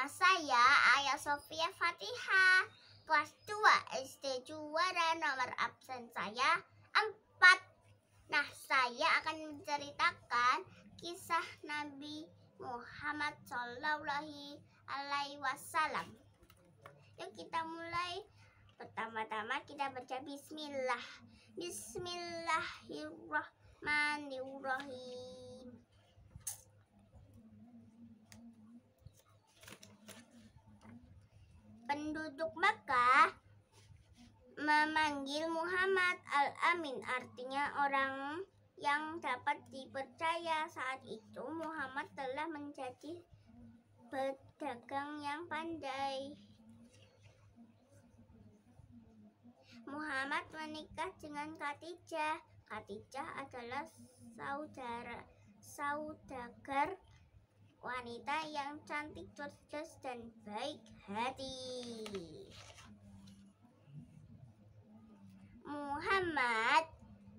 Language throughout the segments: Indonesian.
Nama saya Ayah Sofia Fatiha, kelas 2 SD juara nomor absen saya 4. Nah, saya akan menceritakan kisah Nabi Muhammad Shallallahu Alaihi Wasallam. Yuk kita mulai. Pertama-tama kita baca Bismillah. Bismillahirrahmanirrahim. penduduk Mekah memanggil Muhammad Al-Amin, artinya orang yang dapat dipercaya saat itu Muhammad telah menjadi pedagang yang pandai. Muhammad menikah dengan Khadijah. Khadijah adalah saudara saudagar wanita yang cantik, cerdas, dan baik hati. Muhammad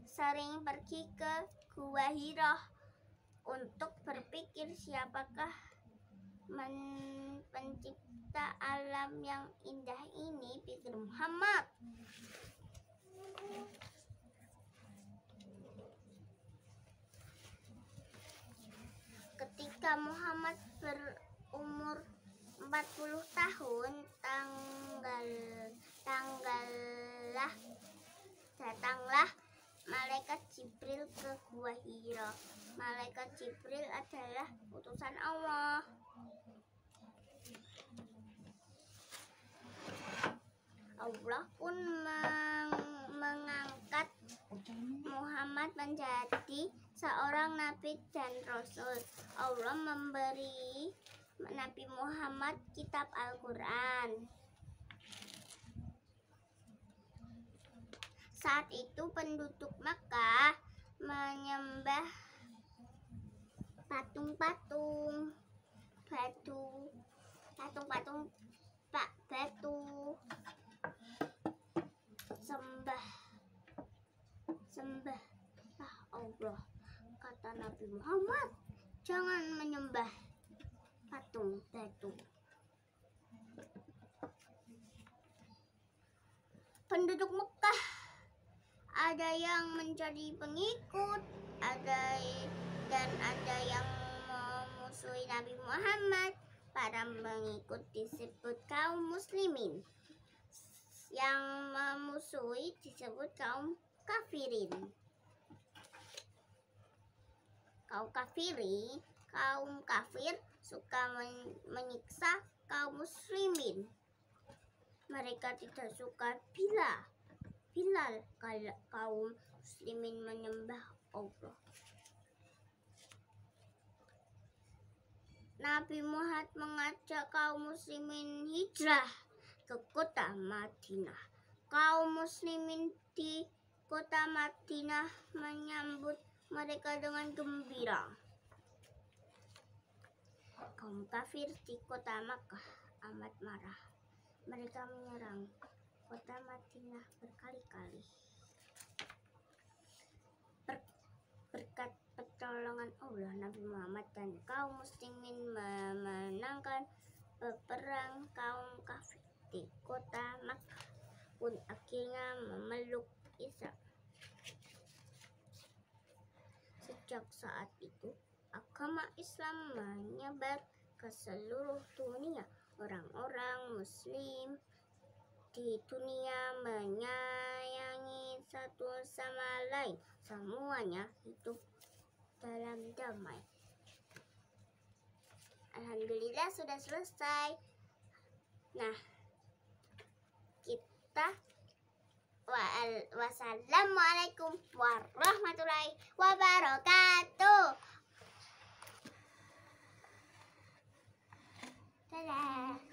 sering pergi ke Gua Hiroh untuk berpikir siapakah pencipta alam yang indah ini, pikir Muhammad. ketika Muhammad berumur 40 tahun tanggal tanggallah datanglah malaikat Jibril ke gua Hira. Malaikat Jibril adalah utusan Allah. Allah pun meng mengangkat Muhammad menjadi seorang nabi dan rasul. Allah memberi Nabi Muhammad kitab Al-Qur'an. Saat itu penduduk Mekah menyembah patung-patung, batu, patung-patung pak batu, sembah, sembah, ah Allah kata Nabi Muhammad, jangan menyembah patung batu. Penduduk Mekah ada yang menjadi pengikut, ada dan ada yang memusuhi Nabi Muhammad. Para pengikut disebut kaum muslimin. Yang memusuhi disebut kaum kafirin kaum kafiri kaum kafir suka menyiksa kaum muslimin mereka tidak suka bila bila kaum muslimin menyembah Allah Nabi Muhammad mengajak kaum muslimin hijrah ke kota Madinah. Kaum muslimin di kota Madinah menyambut mereka dengan gembira. Kaum kafir di kota Makkah amat marah. Mereka menyerang kota Madinah berkali-kali. Ber berkat pertolongan Allah, Nabi Muhammad dan kaum muslimin memenangkan peperang kaum kafir di kota Makkah pun akhirnya memeluk Islam. Sejak saat itu, agama Islam menyebar ke seluruh dunia. Orang-orang Muslim di dunia menyayangi satu sama lain. Semuanya hidup dalam damai. Alhamdulillah sudah selesai. Nah, kita Wassalamualaikum warahmatullahi wabarakatuh. Dadah.